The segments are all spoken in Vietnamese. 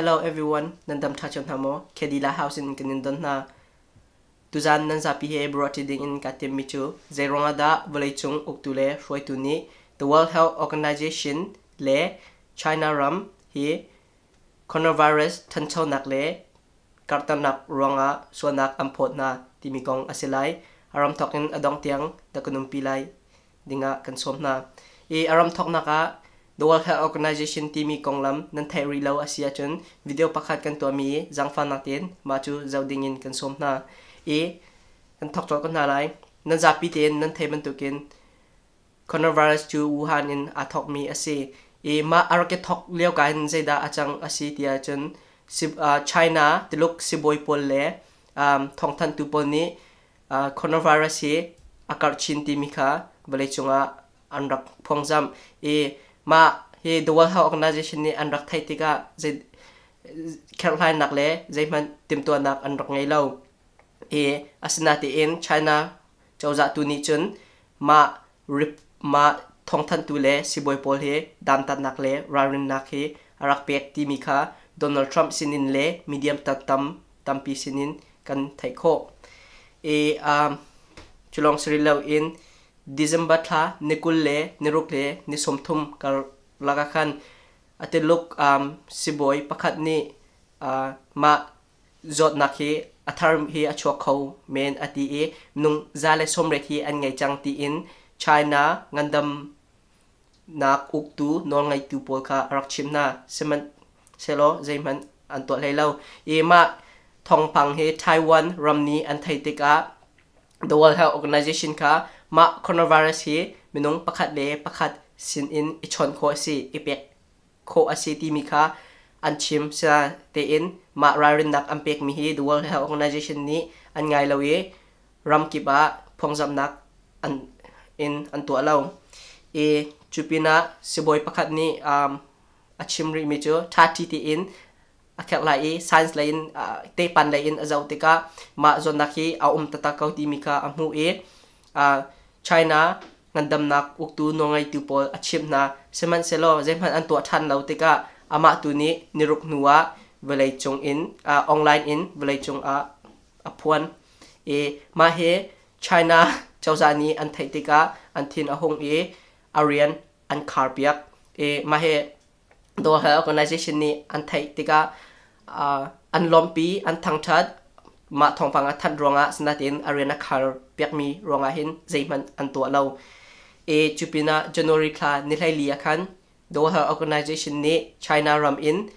Hello everyone, nandam thachon hamo, Kedila House in Kinindon na. Tuzan nan sa pihe brought it in katim michu, zerong ada valaichung uktule shuai tuni, the World Health Organization le China ram he coronavirus tancho nak le kartan nak ronga suanak ampot na timikong asilai aram tokin adong tiang dakunum pilai dinga kansom na. E aram tok naka The World Health Organization timi konglam nan thai rilo asia chun video pakhat kan tua mi jang fan natin ma chu zaudingin kan som na e kan thok chol kan na lai nan zapi ten nan thai man tukin coronavirus chu wuhan in a thok mi ase e ma arake thok leo kan zaida achang asi tia chun uh, china tiluk siboi pol le um thong than tu pol ni uh, coronavirus he akar chin ti mi kha bale chunga anrak phong jam e ma he the world health organization ni an rak thai tika je caroline nak le je man tim to nak an rak ngai lo e asina ti in china chawza tu ni chun ma rip ma thong than tu le siboi pol he dam tan nak le rarin nak he arak pek ti mi kha donald trump sinin le medium tak tam tam pi sinin kan thai kho e um chulong sri lo in December tha nikul le niruk le ni somthum kar laga khan ate luk um siboi pakhat ni uh, ma zot na khi atharm hi achwa kho men ati e nung zale somre khi an ngai chang ti in China ngandam nak uk tu nol ngai tu pol kha rak chim na seman selo zaiman an to lai lo e ma thong pang he Taiwan ramni an thaitika The World Health Organization ค่ะม o โคโนไวรัสฮีมินงประคัดเลประคัดสินอินอิชนโคสีอิเปกโคอาซีตีมีค่ะอันชิมซาเตอินมารารินดักอันเปกมีฮี The World Health Organization นี้อันไงเลวีรัมกิบะพงจำนักอันอินอันตัวเราเอจูปินะสิบอยประคัดนี้อัมอาชิมริมิจูทาทีตีอิน akhel lai i science lai in ah, te pan lai in azau tika ma zon na khi a um tata kau ti mika amu e ah, china ngandam nak uktu no ngai tu pol achim na seman selo jemhan an to than lau tika ama tu ni niruk nuwa velai chung in online in velai chung a apuan e ma he china chauzani an thai tika an thin a hong e arian an karpiak e ma he do organization ni an thai tika uh, ờ, an lompi an thang that ma thong panga than ronga sinatin arena khar mi ronga hin zeiman an to lo e chupina january kha nilai lia khan do her organization ne china ram in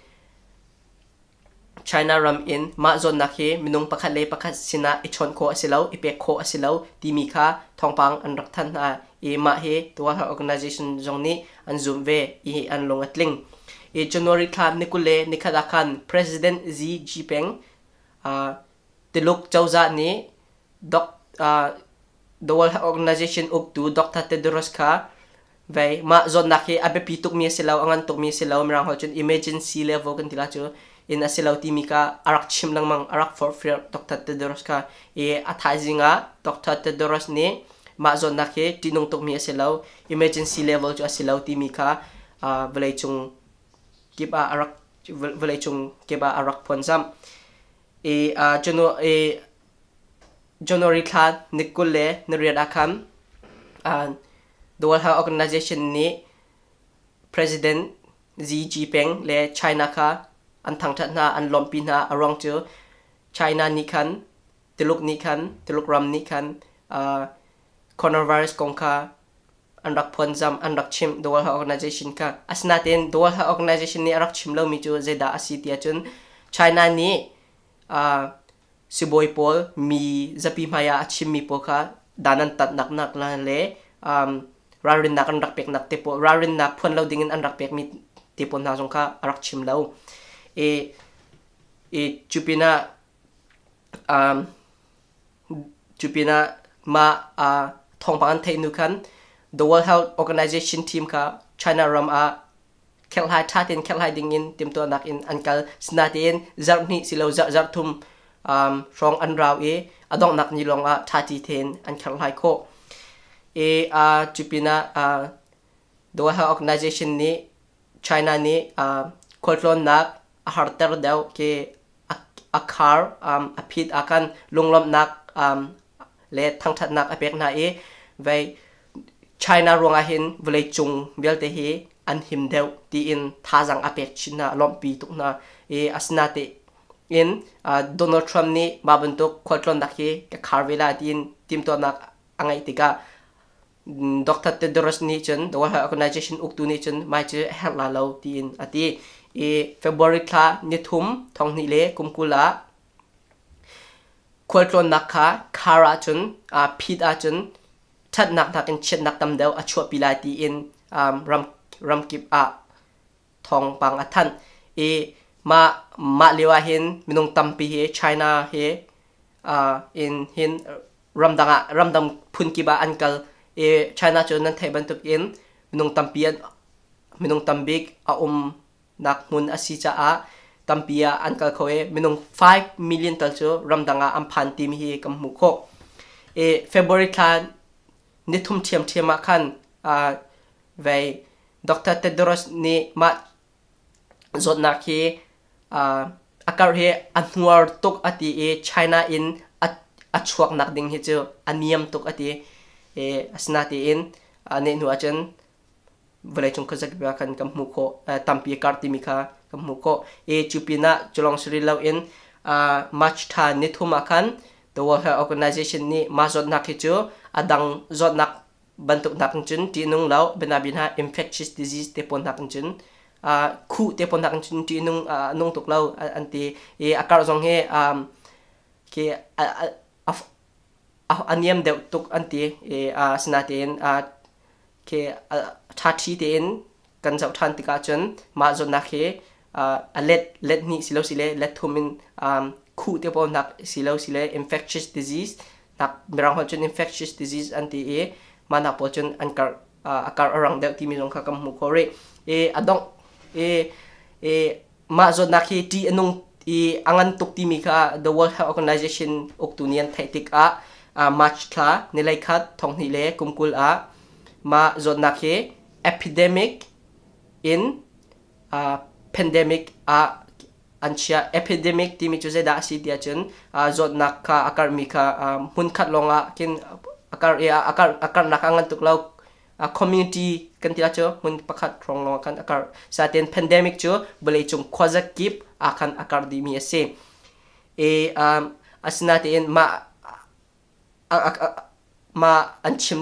China ram in ma zon na ke minung pakhat le pakhat sina ichon ko asilo ipe ko asilo timi kha thongpang an rak than na e ma he to her organization jong ni an zum ve i an longatling e January khan ne kule ne khada khan President Xi Jinping uh, the look chauza ni doc uh, the World Organization up to Dr. Tedros ka vậy mà zon na khi abe pituk mi silaw angan tuk mi silaw mirang hol chun emergency level kan tila chu in asilaw timi ka arak chim lang mang arak for fear Dr. Tedros ka e athazinga Dr. Tedros ni mà zon na khi tinung tuk mi silaw emergency level chu asilaw timi ka uh, belai chung kiba arak vele chung kiba arak phon uh, jam e a jono e jono ri kha nikule nriat akham uh, an the world health organization ni president xi jinping le china kha an thang that na an lom pi na arong chu china ni khan tiluk ni khan tiluk ram ni khan a uh, coronavirus kong kha an rak phon jam an rak chim dol ha organization ka asna ten dol ha organization ni rak chim lo mi chu je da asi tia chun china ni a siboi pol mi zapi maya achim mi po ka danan tat nak nak la le um rarin na kan rak pek nak te po rarin na phon lo dingin an rak pek mi te po na jong ka rak chim lo e e chupina um chupina ma a thong pan thei nu kan the World Health Organization team ka China ram a k e l hai t a tin k e l hai ding in tim to nak in ankal sna tin zar ni silo zar zar thum um rong an raw e adong nak ni long a t a ti ten an k e l hai ko e a chupina a the World Health Organization ni China ni a kolon nak a harter daw ke a car um a pit akan lunglom nak um le thang that nak a pek na e vai China ruang ahin vlei chung belte hi an him deu ti in thazang apek china lompi tukna e asna te in uh, Donald Trump ni mabuntuk khotron dakhi ka kharvela tin tim to nak angai tika mm, Dr. Tedros ni chen the World Health Organization uktu ni chen mai che help la lo ti in ati e February tha ni thum thong ni le kumkula khotron nakha khara chen a phit a chen thật nặng thật tiếng chết nặng tâm đều a à, chua bị lại ti in um, ram ram kip à, a thong bang a thân e ma ma liwa hin minung tâm pi he china he uh, in hin ram danga ram dam phun ki anh ankal e china chu nan thai ban tuk in minung tâm pi minung tâm big a um nak mun a si cha a tampia ankal ko e minung 5 million tal chu ram danga am phan tim hi kam mu kho e february khan นิทุมเทียมเทียมมาขันอ่าไว้ดรเทดรสนี่มาจดนักที่อ่าอากาศเฮอันหัวตกอติเอไชน่าอินอัดชวกนักดิ่งเฮจูอันเนียมตกอติเออสนาติอินอันนี้หนูอาจารย์เวลาจงเข้าใจไปกันกับมุโคตัมปีการติมิคากับมุโคเอจูปีน่าจลองสรีเลวอินอ่ามาชทานิทุมาขันตัว organization นี่มาจดนักเฮจู adang zot nak bantuk nak chun ti nung lao benabin ha infectious disease te pon nak chun a khu te pon nak chun ti nung ah, nung tuk lao ah, anti e akar zong he um ke aniam deuh tuk anti e a sinatin a ke tha thi ten kan zau than tika chun ma zon nak he a let let ni silo sile let thumin um khu te pon nak silo sile infectious disease nak merang hon chun infectious disease anti e mana po chun ankar uh, akar arang deu timi jong kha kam mu ko re e adong e e ma zo nakhi ti anung i e, angan tuk timi kha the world health organization oktunian thaitik a a march tha nilai khat thong ni le kumkul a ma zo nakhi epidemic in a pandemic a anchia epidemic timi mi chuje da si tia chen zot nak akar mika kha mun khat longa kin akar ya akar akar nak ngan tuk lau community kan tia cho mun pakhat rong longa kan akar saten pandemic cho bele chung khoza kip akan akar di mi ase e um asna te ma ma anchim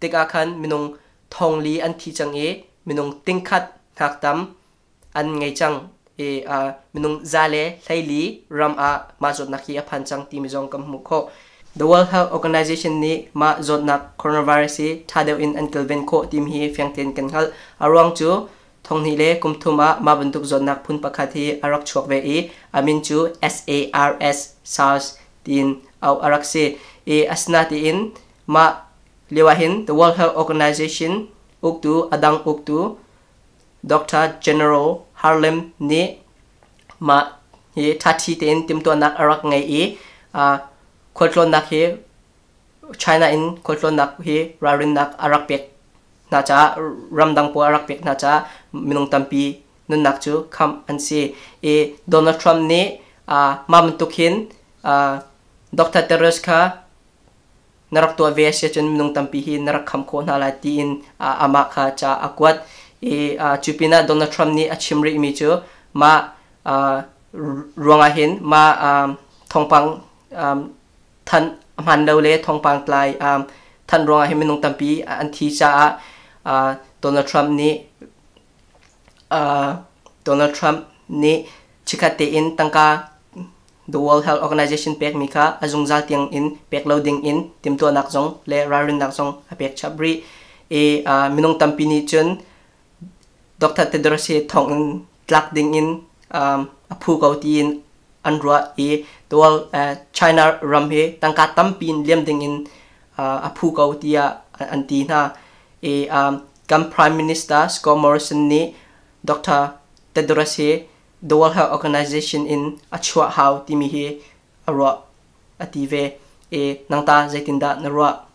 tika kan minung thongli an thi chang e minung tingkhat thak tam an ngai chang e a ờ, minung zale thaili ram a ma jot na ki a phan chang ti mi jong kam mu kho the world health organization ni ma jot na coronavirus e thadeu in an kelven kho tim hi fyang ten kan hal à, arong chu thong ni le kum thuma ma bentuk jot na phun pakha thi arak à, chuak ve e amin à, chu S A R S, sars tin au arak se e asna ti in ma lewahin the world health organization uktu adang uktu Dr. General Harlem ni ma ye thati ten tim to nak arak ngai e a kholtlon nak he China in kholtlon nak he rarin nak arak pek na cha ramdang po arak pek na cha minung tampi nun nak chu kham an si e Donald Trump ni a mam tukin a Dr. Tereska narak tua ve se chun minung tampi hi narak kham ko na la ti in ama kha cha akwat i chupina Donald Trump ni achimri imi chu ma ruanga hin ma thongpang than man lo le thongpang tlai than ruanga hin minung tampi an thi cha a Donald Trump ni Donald Trump ni chikate in tangka the World Health Organization pek mika azung zal tiang in pek loading in timtu anak zong le rarin nak zong a pek chabri e minung tampi ni chun Dr. Tedrosi thong tlak ding in um apu in tin anrua e tol uh, China ram he tangka tampin liam ding in uh, apu ko tia antina e um gam Prime Minister Scott Morrison ni Dr. Tedros he the Health Organization in achua how timi he arwa ative e nangta zaitinda narwa